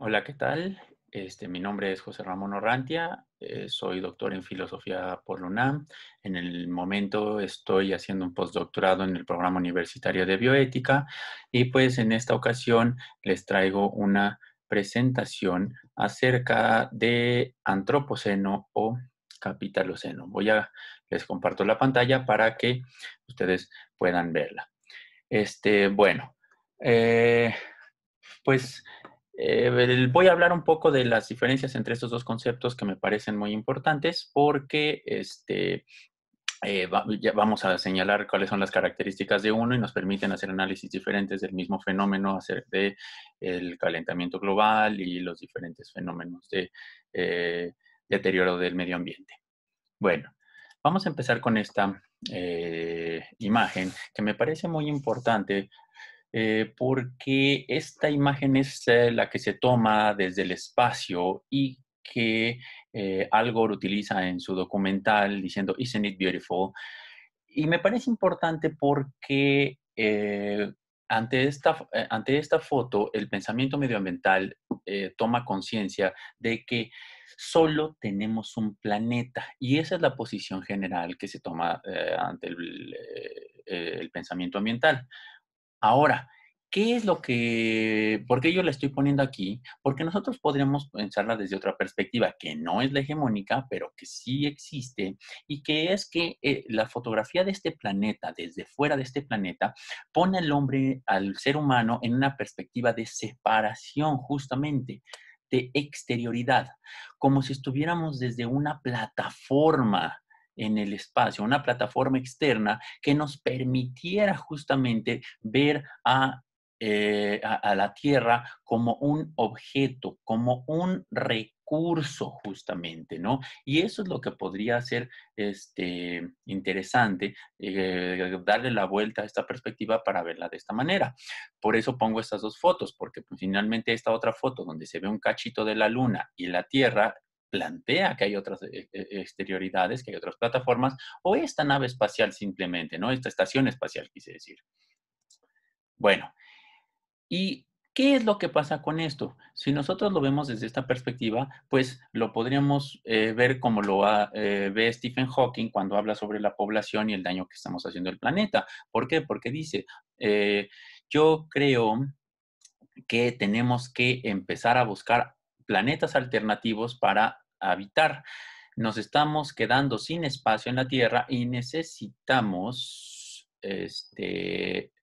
Hola, ¿qué tal? Este, mi nombre es José Ramón Orrantia, eh, soy doctor en filosofía por UNAM. En el momento estoy haciendo un postdoctorado en el programa universitario de bioética y pues en esta ocasión les traigo una presentación acerca de antropoceno o capitaloceno. Voy a, les comparto la pantalla para que ustedes puedan verla. Este, bueno, eh, pues eh, voy a hablar un poco de las diferencias entre estos dos conceptos que me parecen muy importantes porque este, eh, vamos a señalar cuáles son las características de uno y nos permiten hacer análisis diferentes del mismo fenómeno, hacer de el calentamiento global y los diferentes fenómenos de eh, deterioro del medio ambiente. Bueno, vamos a empezar con esta imagen que me parece muy importante eh, porque esta imagen es eh, la que se toma desde el espacio y que eh, Gore utiliza en su documental diciendo, Isn't it beautiful? Y me parece importante porque eh, ante esta, ante esta foto, el pensamiento medioambiental toma conciencia de que solo tenemos un planeta y esa es la posición general que se toma ante el, pensamiento ambiental. Ahora, ¿qué es lo que, por qué yo la estoy poniendo aquí? Porque nosotros podríamos pensarla desde otra perspectiva, que no es la hegemónica, pero que sí existe, y que es que eh, la fotografía de este planeta, desde fuera de este planeta, pone al hombre, al ser humano, en una perspectiva de separación, justamente de exterioridad, como si estuviéramos desde una plataforma, en el espacio, una plataforma externa que nos permitiera justamente ver eh, a la tierra como un objeto, como un recurso justamente, ¿no? Y eso es lo que podría ser este, interesante, eh, darle la vuelta a esta perspectiva para verla de esta manera. Por eso pongo estas dos fotos, porque finalmente esta otra foto donde se ve un cachito de la luna y la tierra plantea que hay otras eh, eh, exterioridades, que hay otras plataformas, o esta nave espacial simplemente, ¿no? Esta estación espacial, quise decir. Bueno, ¿y qué es lo que pasa con esto? Si nosotros lo vemos desde esta perspectiva, pues lo podríamos eh, ver como lo ve Stephen Hawking cuando habla sobre la población y el daño que estamos haciendo al planeta. ¿Por qué? Porque dice, yo creo que tenemos que empezar a buscar planetas alternativos para habitar. Nos estamos quedando sin espacio en la Tierra y necesitamos este,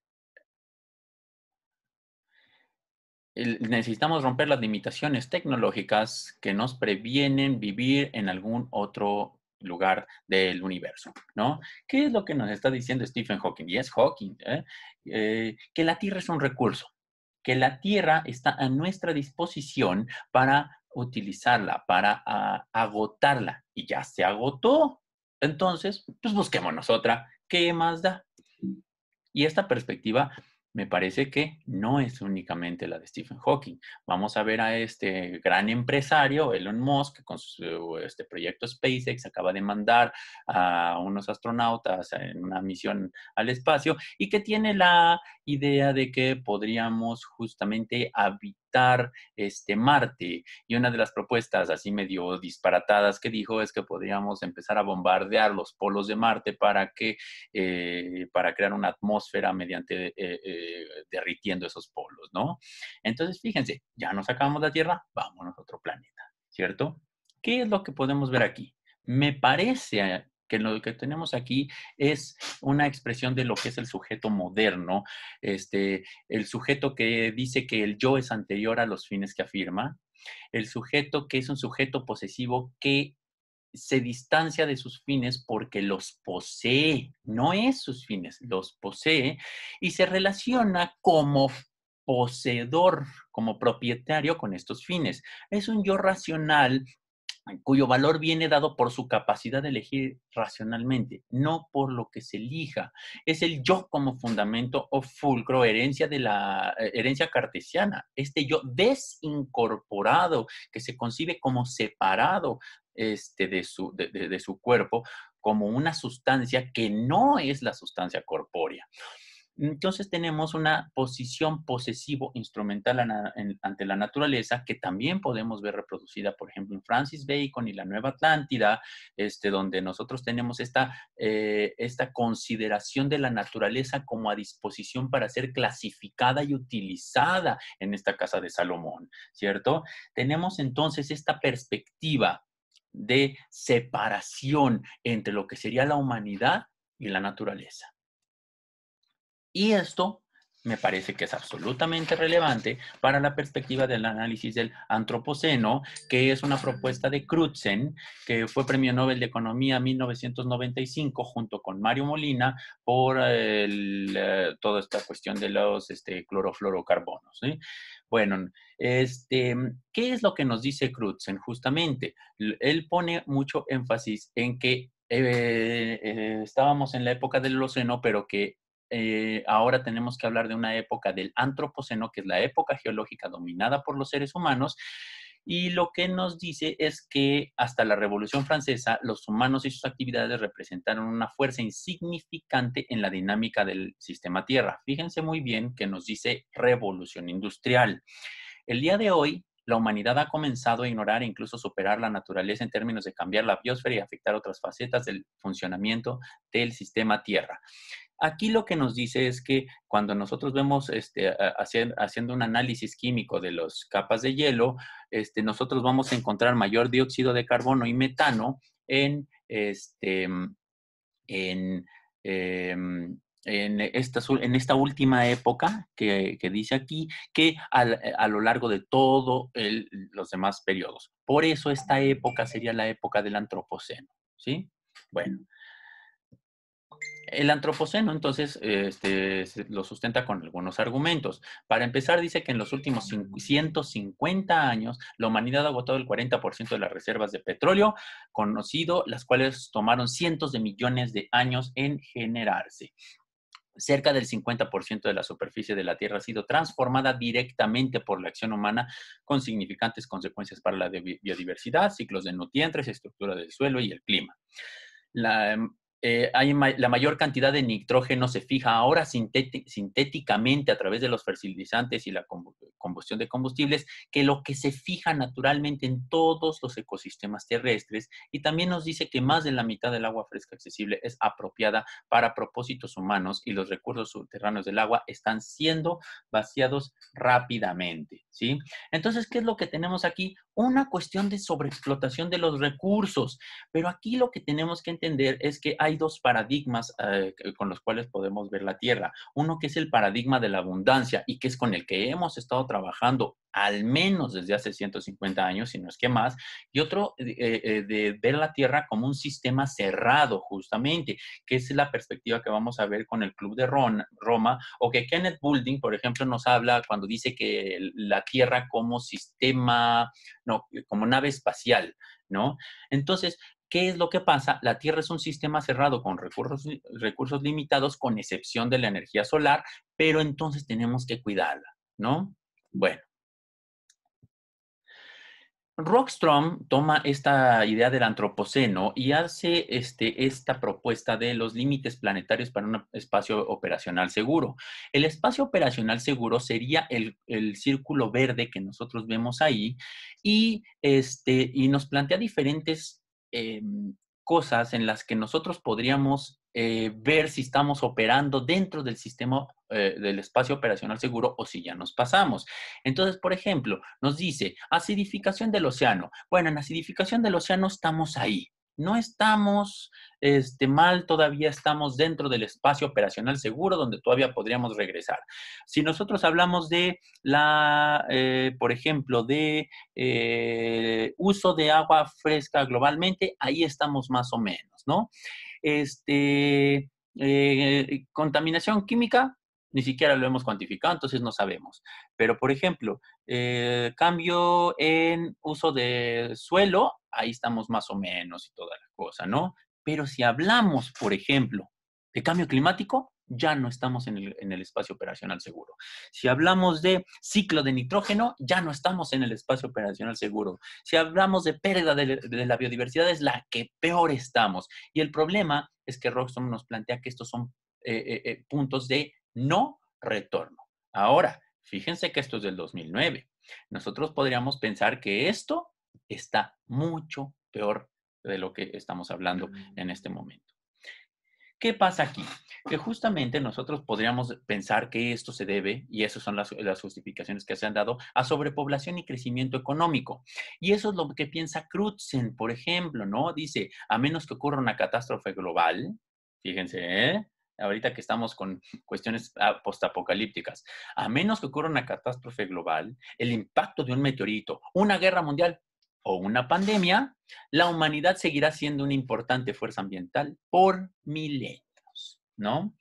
necesitamos romper las limitaciones tecnológicas que nos previenen vivir en algún otro lugar del universo, ¿no? ¿Qué es lo que nos está diciendo Stephen Hawking? Y es Hawking, ¿eh? Eh, que la Tierra es un recurso, que la tierra está a nuestra disposición para utilizarla, para ah, agotarla. Y ya se agotó. Entonces, pues busquemos otra. ¿Qué más da? Y esta perspectiva me parece que no es únicamente la de Stephen Hawking. Vamos a ver a este gran empresario, Elon Musk, que con su este proyecto SpaceX acaba de mandar a unos astronautas en una misión al espacio y que tiene la idea de que podríamos justamente habitar este Marte. Y una de las propuestas así medio disparatadas que dijo es que podríamos empezar a bombardear los polos de Marte para que eh, para crear una atmósfera mediante eh, eh, derritiendo esos polos, ¿no? Entonces, fíjense, ya nos acabamos la Tierra, vámonos a otro planeta, ¿cierto? ¿Qué es lo que podemos ver aquí? Me parece que lo que tenemos aquí es una expresión de lo que es el sujeto moderno, este, el sujeto que dice que el yo es anterior a los fines que afirma, el sujeto que es un sujeto posesivo que se distancia de sus fines porque los posee, no es sus fines, los posee y se relaciona como poseedor, como propietario con estos fines. Es un yo racional cuyo valor viene dado por su capacidad de elegir racionalmente, no por lo que se elija. Es el yo como fundamento o fulcro, herencia de la eh, herencia cartesiana, este yo desincorporado que se concibe como separado este, de, su, de, de su cuerpo, como una sustancia que no es la sustancia corpórea. Entonces tenemos una posición posesivo-instrumental ante la naturaleza que también podemos ver reproducida, por ejemplo, en Francis Bacon y la Nueva Atlántida, este, donde nosotros tenemos esta, eh, esta consideración de la naturaleza como a disposición para ser clasificada y utilizada en esta casa de Salomón, ¿cierto? Tenemos entonces esta perspectiva de separación entre lo que sería la humanidad y la naturaleza. Y esto me parece que es absolutamente relevante para la perspectiva del análisis del antropoceno, que es una propuesta de Crutzen, que fue premio Nobel de Economía en 1995 junto con Mario Molina por eh, toda esta cuestión de los este, clorofluorocarbonos. Bueno, este, ¿qué es lo que nos dice Crutzen? Justamente, él pone mucho énfasis en que eh, eh, estábamos en la época del Holoceno, pero que eh, ahora tenemos que hablar de una época del antropoceno, que es la época geológica dominada por los seres humanos, y lo que nos dice es que hasta la Revolución Francesa los humanos y sus actividades representaron una fuerza insignificante en la dinámica del sistema Tierra. Fíjense muy bien que nos dice revolución industrial. El día de hoy, la humanidad ha comenzado a ignorar e incluso superar la naturaleza en términos de cambiar la biosfera y afectar otras facetas del funcionamiento del sistema Tierra. Aquí lo que nos dice es que cuando nosotros vemos este, haciendo un análisis químico de las capas de hielo, este, nosotros vamos a encontrar mayor dióxido de carbono y metano en, este, mm, em, en, esta, última época que, dice aquí, que a lo largo de todos los demás periodos. Por eso esta época sería la época del Antropoceno. ¿sí? Bueno, el antropoceno, entonces, este, lo sustenta con algunos argumentos. Para empezar, dice que en los últimos 150 años, la humanidad ha agotado el 40% de las reservas de petróleo conocido, las cuales tomaron cientos de millones de años en generarse. Cerca del 50% de la superficie de la Tierra ha sido transformada directamente por la acción humana, con significantes consecuencias para la biodiversidad, ciclos de nutrientes, estructura del suelo y el clima. La, em, eh, hay la mayor cantidad de nitrógeno se fija ahora sintéticamente a través de los fertilizantes y la combustión de combustibles que lo que se fija naturalmente en todos los ecosistemas terrestres y también nos dice que más de la mitad del agua fresca accesible es apropiada para propósitos humanos y los recursos subterráneos del agua están siendo vaciados rápidamente. ¿sí? Entonces, ¿qué es lo que tenemos aquí? Una cuestión de sobreexplotación de los recursos, pero aquí lo que tenemos que entender es que hay dos paradigmas eh, con los cuales podemos ver la Tierra. Uno que es el paradigma de la abundancia y que es con el que hemos estado trabajando al menos desde hace 150 años, si no es que más, y otro eh, eh, de ver la Tierra como un sistema cerrado, justamente, que es la perspectiva que vamos a ver con el Club de Roma, o que Kenneth Boulding, por ejemplo, nos habla cuando dice que la Tierra como sistema, no, como nave espacial, ¿no? Entonces, ¿Qué es lo que pasa? La Tierra es un sistema cerrado con recursos, recursos limitados, con excepción de la energía solar, pero entonces tenemos que cuidarla, ¿no? Bueno, Rockstrom toma esta idea del antropoceno y hace este, esta propuesta de los límites planetarios para un espacio operacional seguro. El espacio operacional seguro sería el, círculo verde que nosotros vemos ahí y, este, y nos plantea diferentes em, cosas en las que nosotros podríamos eh, ver si estamos operando dentro del sistema eh, del espacio operacional seguro o si ya nos pasamos. Entonces, por ejemplo, nos dice acidificación del océano. Bueno, en acidificación del océano estamos ahí. No estamos este, mal, todavía estamos dentro del espacio operacional seguro donde todavía podríamos regresar. Si nosotros hablamos de la, eh, por ejemplo, de uso de agua fresca globalmente, ahí estamos más o menos, ¿no? este, eh, contaminación química, ni siquiera lo hemos cuantificado, entonces no sabemos. Pero, por ejemplo, eh, cambio en uso de suelo, ahí estamos más o menos y toda la cosa, ¿no? Pero si hablamos, por ejemplo, de cambio climático, ya no estamos en el, espacio operacional seguro. Si hablamos de ciclo de nitrógeno, ya no estamos en el espacio operacional seguro. Si hablamos de pérdida de, la biodiversidad, es la que peor estamos. Y el problema es que Rockstrom nos plantea que estos son eh, eh, eh, puntos de no retorno. Ahora, fíjense que esto es del 2009. Nosotros podríamos pensar que esto está mucho peor de lo que estamos hablando mm. en este momento. ¿Qué pasa aquí? Que justamente nosotros podríamos pensar que esto se debe, y esas son las, justificaciones que se han dado, a sobrepoblación y crecimiento económico. Y eso es lo que piensa Crutzen, por ejemplo, ¿no? Dice, a menos que ocurra una catástrofe global, fíjense, ¿eh? ahorita que estamos con cuestiones ah, postapocalípticas, a menos que ocurra una catástrofe global, el impacto de un meteorito, una guerra mundial o una pandemia, la humanidad seguirá siendo una importante fuerza ambiental por milenios, ¿no?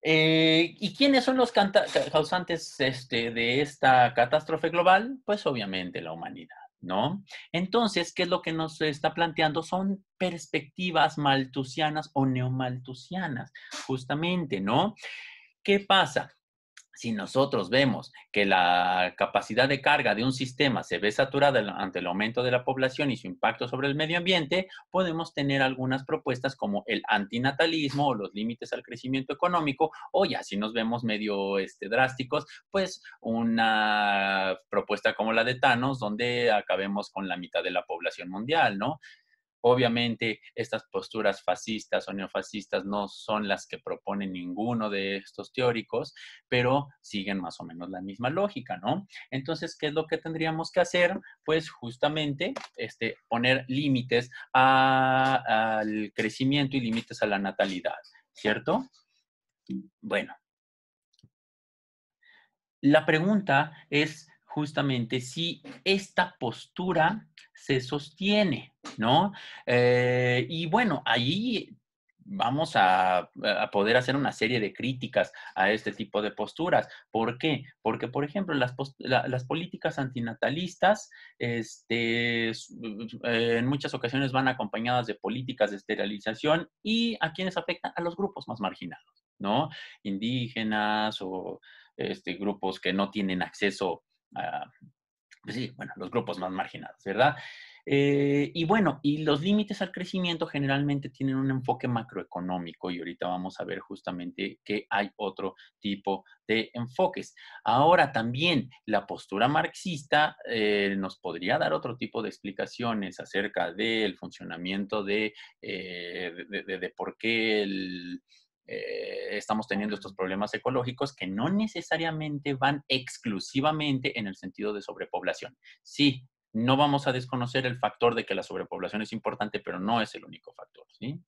Eh, ¿Y quiénes son los causantes este, de esta catástrofe global? Pues obviamente la humanidad, ¿no? Entonces, ¿qué es lo que nos está planteando? Son perspectivas maltusianas o neomaltusianas, justamente, ¿no? ¿Qué pasa? si nosotros vemos que la capacidad de carga de un sistema se ve saturada ante el aumento de la población y su impacto sobre el medio ambiente, podemos tener algunas propuestas como el antinatalismo o los límites al crecimiento económico, o ya si nos vemos medio este, drásticos, pues una propuesta como la de Thanos, donde acabemos con la mitad de la población mundial, ¿no? Obviamente, estas posturas fascistas o neofascistas no son las que propone ninguno de estos teóricos, pero siguen más o menos la misma lógica, ¿no? Entonces, ¿qué es lo que tendríamos que hacer? Pues justamente este, poner límites al crecimiento y límites a la natalidad, ¿cierto? Bueno, la pregunta es justamente si esta postura se sostiene, ¿no? Eh, y bueno, ahí vamos a, poder hacer una serie de críticas a este tipo de posturas. ¿Por qué? Porque, por ejemplo, las, políticas antinatalistas este, eh, en muchas ocasiones van acompañadas de políticas de esterilización y a quienes afectan a los grupos más marginados, ¿no? Indígenas o este, grupos que no tienen acceso a pues sí, bueno, los grupos más marginados, ¿verdad? Eh, y bueno, y los límites al crecimiento generalmente tienen un enfoque macroeconómico y ahorita vamos a ver justamente que hay otro tipo de enfoques. Ahora también la postura marxista eh, nos podría dar otro tipo de explicaciones acerca del funcionamiento de, eh, de por qué el, eh, estamos teniendo estos problemas ecológicos que no necesariamente van exclusivamente en el sentido de sobrepoblación. Sí, no vamos a desconocer el factor de que la sobrepoblación es importante, pero no es el único factor, ¿sí?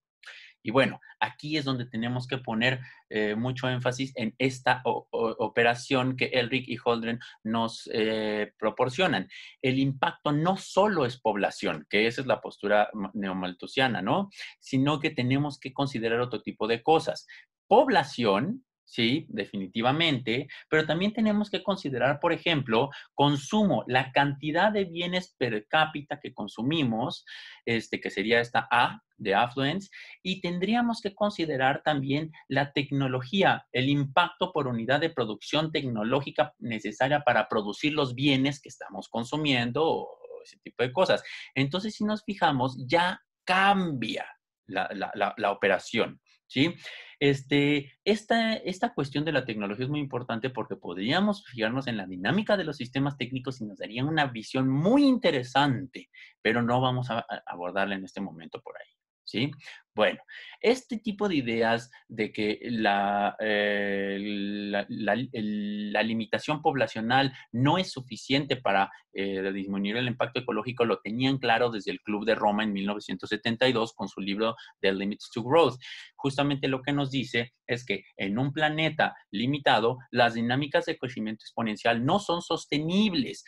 Y bueno, aquí es donde tenemos que poner eh, mucho énfasis en esta operación que Elric y Holdren nos eh, proporcionan. El impacto no solo es población, que esa es la postura neomaltusiana, ¿no? Sino que tenemos que considerar otro tipo de cosas. Población Sí, definitivamente, pero también tenemos que considerar, por ejemplo, consumo, la cantidad de bienes per cápita que consumimos, este que sería esta A de affluence, y tendríamos que considerar también la tecnología, el impacto por unidad de producción tecnológica necesaria para producir los bienes que estamos consumiendo ese tipo de cosas. Entonces, si nos fijamos, ya cambia la, la, la, la operación, ¿sí? Este, esta, esta cuestión de la tecnología es muy importante porque podríamos fijarnos en la dinámica de los sistemas técnicos y nos darían una visión muy interesante, pero no vamos a abordarla en este momento por ahí. ¿sí? Bueno, este tipo de ideas de que la, eh, la, limitación poblacional no es suficiente para eh, disminuir el impacto ecológico lo tenían claro desde el Club de Roma en 1972 con su libro The Limits to Growth. Justamente lo que nos dice es que en un planeta limitado las dinámicas de crecimiento exponencial no son sostenibles,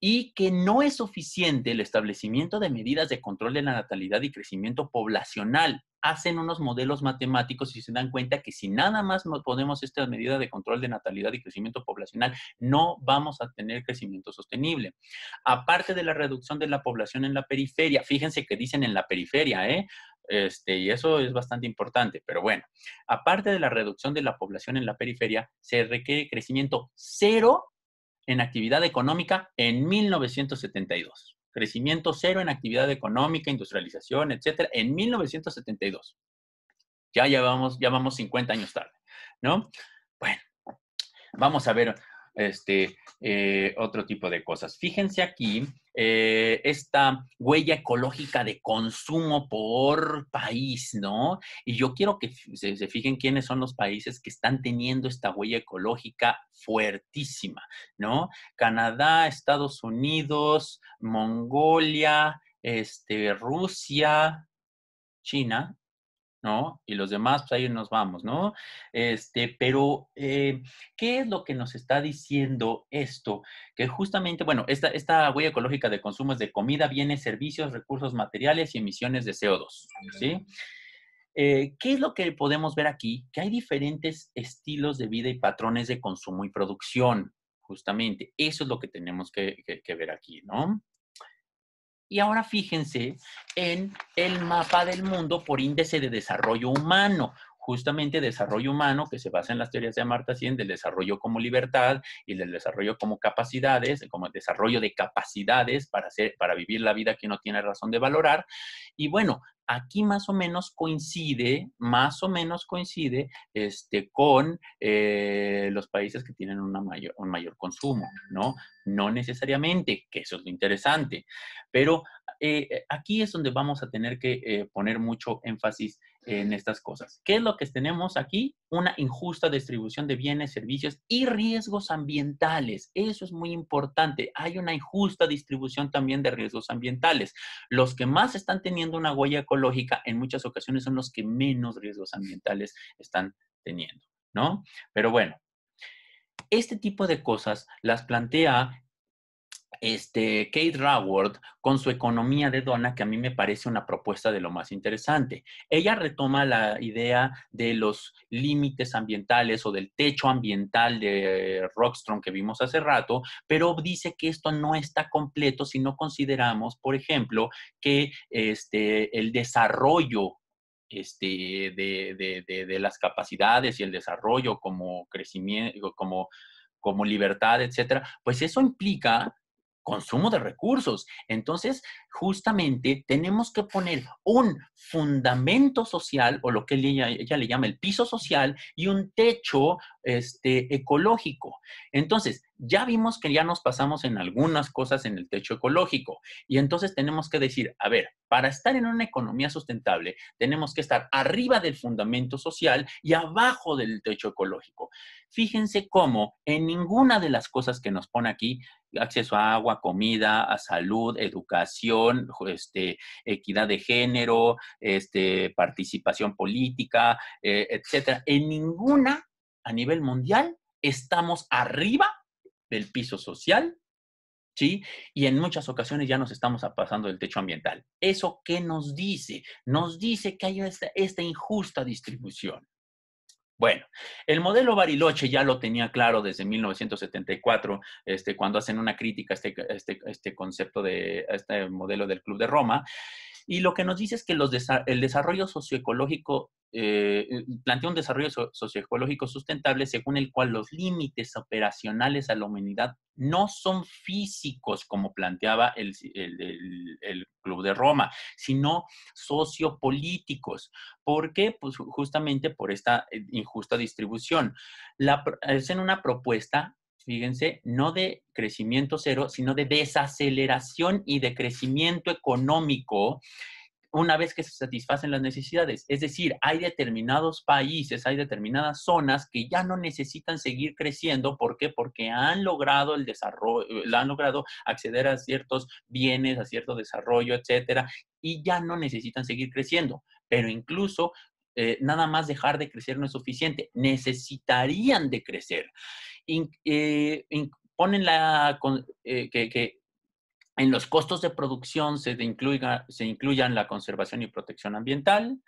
y que no es suficiente el establecimiento de medidas de control de la natalidad y crecimiento poblacional. Hacen unos modelos matemáticos y se dan cuenta que si nada más nos ponemos estas medidas de control de natalidad y crecimiento poblacional, no vamos a tener crecimiento sostenible. Aparte de la reducción de la población en la periferia, fíjense que dicen en la periferia, ¿eh? Este, y eso es bastante importante, pero bueno, aparte de la reducción de la población en la periferia, se requiere crecimiento cero en actividad económica en 1972. Crecimiento cero en actividad económica, industrialización, etcétera, en 1972. Ya llevamos, ya vamos 50 años tarde, ¿no? Bueno, vamos a ver este, eh, otro tipo de cosas. Fíjense aquí eh, esta huella ecológica de consumo por país, ¿no? Y yo quiero que se, se, fijen quiénes son los países que están teniendo esta huella ecológica fuertísima, ¿no? Canadá, Estados Unidos, Mongolia, este, Rusia, China, ¿no? Y los demás, pues ahí nos vamos, ¿no? Este, pero, eh, ¿qué es lo que nos está diciendo esto? Que justamente, bueno, esta, esta huella ecológica de consumo es de comida, bienes, servicios, recursos materiales y emisiones de CO2, ¿sí? Eh, ¿Qué es lo que podemos ver aquí? Que hay diferentes estilos de vida y patrones de consumo y producción, justamente. Eso es lo que tenemos que ver aquí, ¿no? Y ahora fíjense en el mapa del mundo por índice de desarrollo humano justamente desarrollo humano que se basa en las teorías de Martha Sen del desarrollo como libertad y del desarrollo como capacidades, como el desarrollo de capacidades para, para vivir la vida que uno tiene razón de valorar. Y bueno, aquí más o menos coincide, más o menos coincide este, con eh, los países que tienen un mayor consumo, ¿no? No necesariamente, que eso es lo interesante, pero eh, aquí es donde vamos a tener que eh, poner mucho énfasis en estas cosas. ¿Qué es lo que tenemos aquí? Una injusta distribución de bienes, servicios y riesgos ambientales. Eso es muy importante. Hay una injusta distribución también de riesgos ambientales. Los que más están teniendo una huella ecológica en muchas ocasiones son los que menos riesgos ambientales están teniendo, ¿no? Pero bueno, este tipo de cosas las plantea este, Kate Raworth con su economía de dona, que a mí me parece una propuesta de lo más interesante. Ella retoma la idea de los límites ambientales o del techo ambiental de Rockstrom que vimos hace rato, pero dice que esto no está completo si no consideramos, por ejemplo, que este, el desarrollo este, de, las capacidades y el desarrollo como crecimiento, como, como libertad, etcétera, pues eso implica consumo de recursos. Entonces, justamente tenemos que poner un fundamento social o lo que ella, le llama el piso social y un techo este, ecológico. Entonces, ya vimos que ya nos pasamos en algunas cosas en el techo ecológico y entonces tenemos que decir, a ver, para estar en una economía sustentable tenemos que estar arriba del fundamento social y abajo del techo ecológico. Fíjense cómo en ninguna de las cosas que nos pone aquí, acceso a agua, comida, a salud, educación, este, equidad de género, este, participación política, etc. Eh, etcétera, en ninguna a nivel mundial estamos arriba el piso social, ¿sí? Y en muchas ocasiones ya nos estamos pasando del techo ambiental. ¿Eso qué nos dice? Nos dice que hay esta, injusta distribución. Bueno, el modelo Bariloche ya lo tenía claro desde 1974, este, cuando hacen una crítica a este, este, este, concepto de este modelo del Club de Roma. Y lo que nos dice es que el desarrollo socioecológico eh, eh, plantea un desarrollo socioecológico sustentable según el cual los límites operacionales a la humanidad no son físicos, como planteaba el, Club de Roma, sino sociopolíticos. ¿Por qué? Pues justamente por esta eh, injusta distribución. La, en una propuesta fíjense, no de crecimiento cero, sino de desaceleración y de crecimiento económico una vez que se satisfacen las necesidades. Es decir, hay determinados países, hay determinadas zonas que ya no necesitan seguir creciendo. ¿Por qué? Porque han logrado el desarrollo, eh, han logrado acceder a ciertos bienes, a cierto desarrollo, etcétera, y ya no necesitan seguir creciendo. Pero incluso eh, nada más dejar de crecer no es suficiente, necesitarían de crecer. Eh, ponen la, eh, que, en los costos de producción se, se incluyan la conservación y protección ambiental.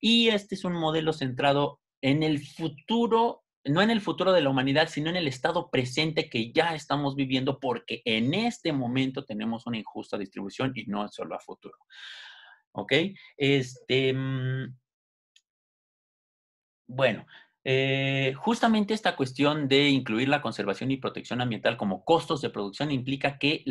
Y este es un modelo centrado en el futuro no en el futuro de la humanidad, sino en el estado presente que ya estamos viviendo, porque en este momento tenemos una injusta distribución y no solo a futuro. ¿Ok? Este, mm, bueno, eh, justamente esta cuestión de incluir la conservación y protección ambiental como costos de producción implica que,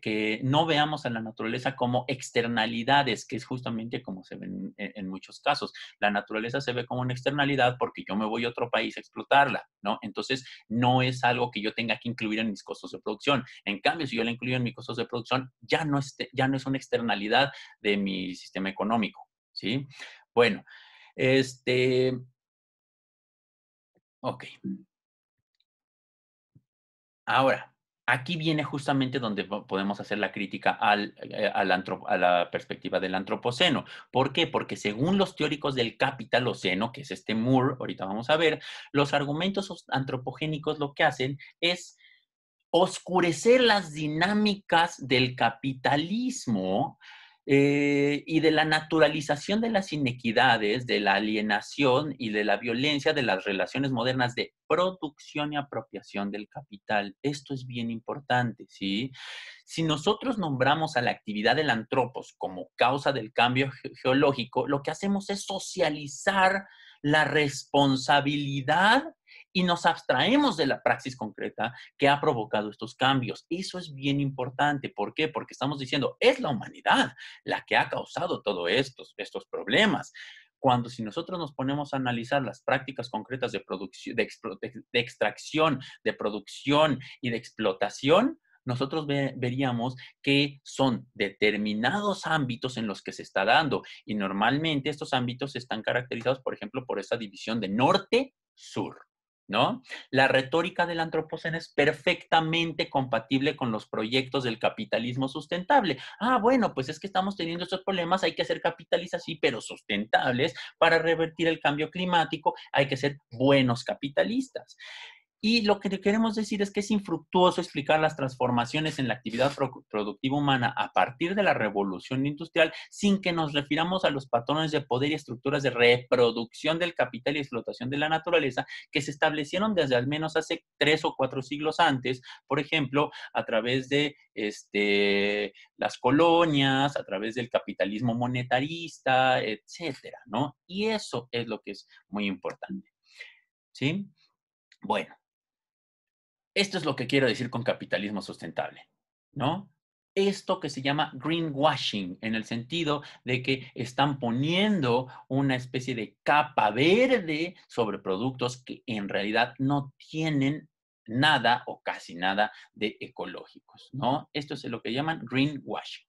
que no veamos a la naturaleza como externalidades, que es justamente como se ven en, muchos casos. La naturaleza se ve como una externalidad porque yo me voy a otro país a explotarla, ¿no? Entonces, no es algo que yo tenga que incluir en mis costos de producción. En cambio, si yo la incluyo en mis costos de producción, ya no, es, ya no es una externalidad de mi sistema económico, ¿sí? Bueno, este... Ok. Ahora, aquí viene justamente donde podemos hacer la crítica eh, a la perspectiva del antropoceno. ¿Por qué? Porque según los teóricos del capitaloceno, que es este Moore, ahorita vamos a ver, los argumentos antropogénicos lo que hacen es oscurecer las dinámicas del capitalismo eh, y de la naturalización de las inequidades, de la alienación y de la violencia de las relaciones modernas de producción y apropiación del capital. Esto es bien importante, ¿sí? Si nosotros nombramos a la actividad del antropos como causa del cambio geológico, lo que hacemos es socializar la responsabilidad y nos abstraemos de la praxis concreta que ha provocado estos cambios. Eso es bien importante. ¿Por qué? Porque estamos diciendo, es la humanidad la que ha causado todos estos, estos problemas cuando si nosotros nos ponemos a analizar las prácticas concretas de, producción, de, extracción, de producción y de explotación, nosotros veríamos que son determinados ámbitos en los que se está dando. Y normalmente estos ámbitos están caracterizados, por ejemplo, por esta división de norte-sur. ¿no? La retórica del antropoceno es perfectamente compatible con los proyectos del capitalismo sustentable. Ah, bueno, pues es que estamos teniendo estos problemas, hay que hacer capitalistas, sí, pero sustentables para revertir el cambio climático, hay que ser buenos capitalistas. Y lo que queremos decir es que es infructuoso explicar las transformaciones en la actividad productiva humana a partir de la revolución industrial sin que nos refiramos a los patrones de poder y estructuras de reproducción del capital y explotación de la naturaleza que se establecieron desde al menos hace tres o cuatro siglos antes, por ejemplo, a través de este, las colonias, a través del capitalismo monetarista, etcétera, ¿no? Y eso es lo que es muy importante. ¿Sí? Bueno, esto es lo que quiero decir con capitalismo sustentable, ¿no? Esto que se llama greenwashing, en el sentido de que están poniendo una especie de capa verde sobre productos que en realidad no tienen nada o casi nada de ecológicos, ¿no? Esto es lo que llaman greenwashing.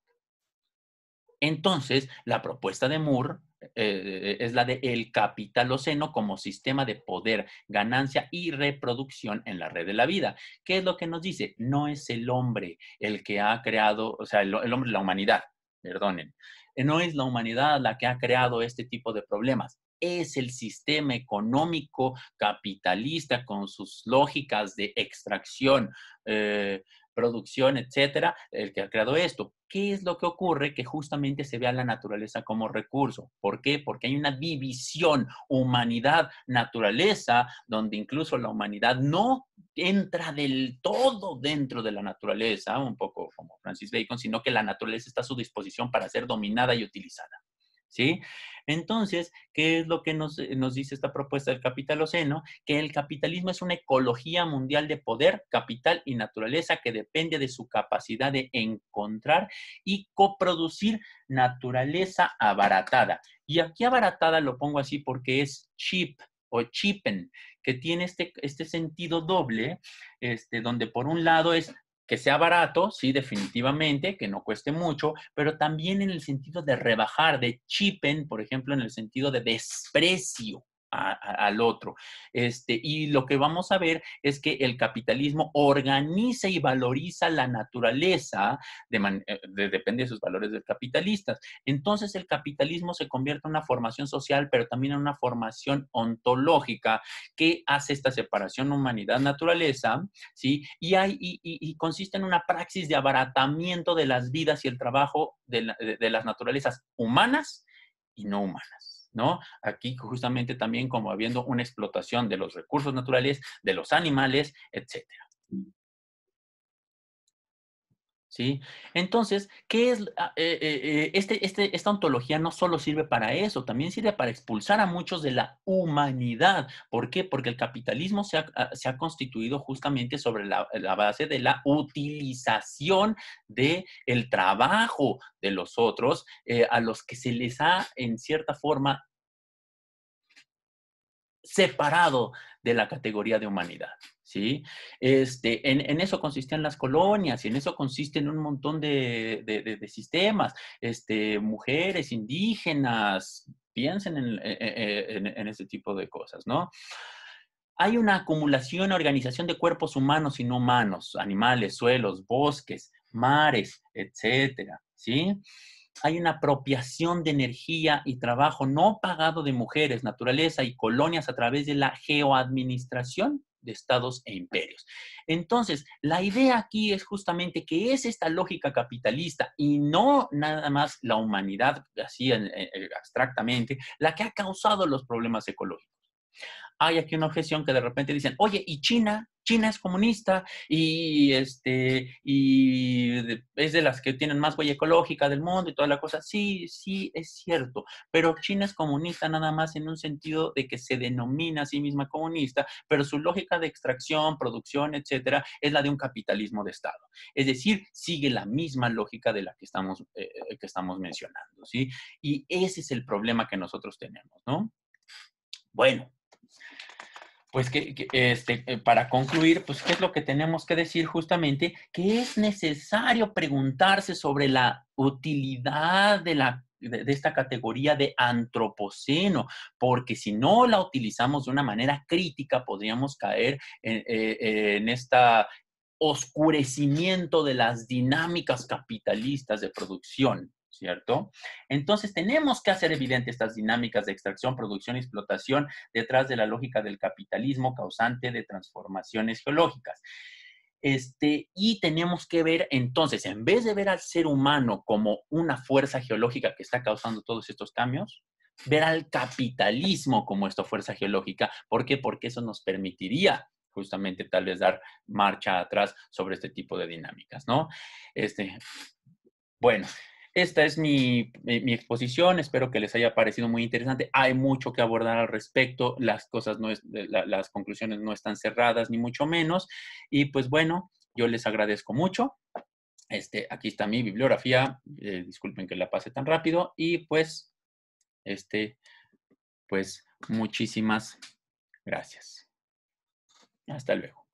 Entonces, la propuesta de Moore eh, eh, es la de el capitaloceno como sistema de poder, ganancia y reproducción en la red de la vida. ¿Qué es lo que nos dice? No es el hombre el que ha creado, o sea, el, hombre hombre, la humanidad, perdonen, no es la humanidad la que ha creado este tipo de problemas. Es el sistema económico capitalista con sus lógicas de extracción, eh, producción, etcétera, el que ha creado esto. ¿qué es lo que ocurre? Que justamente se vea la naturaleza como recurso. ¿Por qué? Porque hay una división humanidad-naturaleza, donde incluso la humanidad no entra del todo dentro de la naturaleza, un poco como Francis Bacon, sino que la naturaleza está a su disposición para ser dominada y utilizada. ¿sí? Entonces, ¿qué es lo que eh, nos, dice esta propuesta del capitaloceno? Que el capitalismo es una ecología mundial de poder, capital y naturaleza que depende de su capacidad de encontrar y coproducir naturaleza abaratada. Y aquí abaratada lo pongo así porque es cheap, o cheapen, que tiene este, este sentido doble, este, donde por un lado es que sea barato, sí, definitivamente, que no cueste mucho, pero también en el sentido de rebajar, de chipen, por ejemplo, en el sentido de desprecio al otro. Este, y lo que vamos a ver es que el capitalismo organiza y valoriza la naturaleza, eh, depende de sus valores de capitalistas. Entonces el capitalismo se convierte en una formación social, pero también en una formación ontológica que hace esta separación humanidad-naturaleza, ¿sí? Y, hay, y, consiste en una praxis de abaratamiento de las vidas y el trabajo de las naturalezas humanas y no humanas. ¿no? Aquí justamente también como habiendo una explotación de los recursos naturales, de los animales, etcétera. ¿Sí? Entonces, ¿qué es? Ah, eh, eh, eh, este, este, esta ontología no solo sirve para eso, también sirve para expulsar a muchos de la humanidad. ¿Por qué? Porque el capitalismo se ha, ah, constituido justamente sobre la, base de la utilización del trabajo de los otros, a los que se les ha, en cierta forma, separado de la categoría de humanidad. ¿sí? Este, en, eso consistían las colonias y en eso consisten un montón de, sistemas, este, mujeres, indígenas, piensen eh, eh, en, ese tipo de cosas, ¿no? Hay una acumulación, organización de cuerpos humanos y no humanos, animales, suelos, bosques, mares, etcétera, ¿sí? sí hay una apropiación de energía y trabajo no pagado de mujeres, naturaleza y colonias a través de la geoadministración de estados e imperios. Entonces, la idea aquí es justamente que es esta lógica capitalista y no nada más la humanidad, así abstractamente, la que ha causado los problemas ecológicos hay aquí una objeción que de repente dicen, oye, ¿y China? China es comunista y, este, y es de las que tienen más huella ecológica del mundo y toda la cosa. Sí, sí, es cierto, pero China es comunista nada más en un sentido de que se denomina a sí misma comunista, pero su lógica de extracción, producción, etcétera, es la de un capitalismo de Estado. Es decir, sigue la misma lógica de la que estamos, eh, eh, que estamos mencionando, ¿sí? Y ese es el problema que nosotros tenemos, ¿no? Bueno, pues que, este, eh, para concluir, pues qué es lo que tenemos que decir justamente, que es necesario preguntarse sobre la utilidad de esta categoría de antropoceno, porque si no la utilizamos de una manera crítica, podríamos caer en, este oscurecimiento de las dinámicas capitalistas de producción. ¿cierto? Entonces tenemos que hacer evidente estas dinámicas de extracción, producción y explotación detrás de la lógica del capitalismo causante de transformaciones geológicas. Este, y tenemos que ver entonces, en vez de ver al ser humano como una fuerza geológica que está causando todos estos cambios, ver al capitalismo como esta fuerza geológica. ¿Por qué? Porque eso nos permitiría justamente tal vez dar marcha atrás sobre este tipo de dinámicas, ¿no? Este, bueno, esta es mi, exposición, espero que les haya parecido muy interesante. Hay mucho que abordar al respecto, las cosas no las conclusiones no están cerradas, ni mucho menos. Y pues bueno, yo les agradezco mucho. Este, aquí está mi bibliografía, eh, disculpen que la pase tan rápido. Y pues, este, pues muchísimas gracias. Hasta luego.